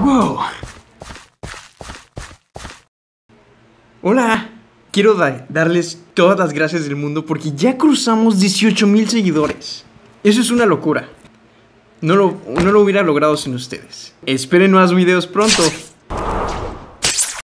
¡Wow! Hola, quiero darles todas las gracias del mundo porque ya cruzamos 18 mil seguidores. Eso es una locura. No lo, no lo hubiera logrado sin ustedes. Esperen más videos pronto.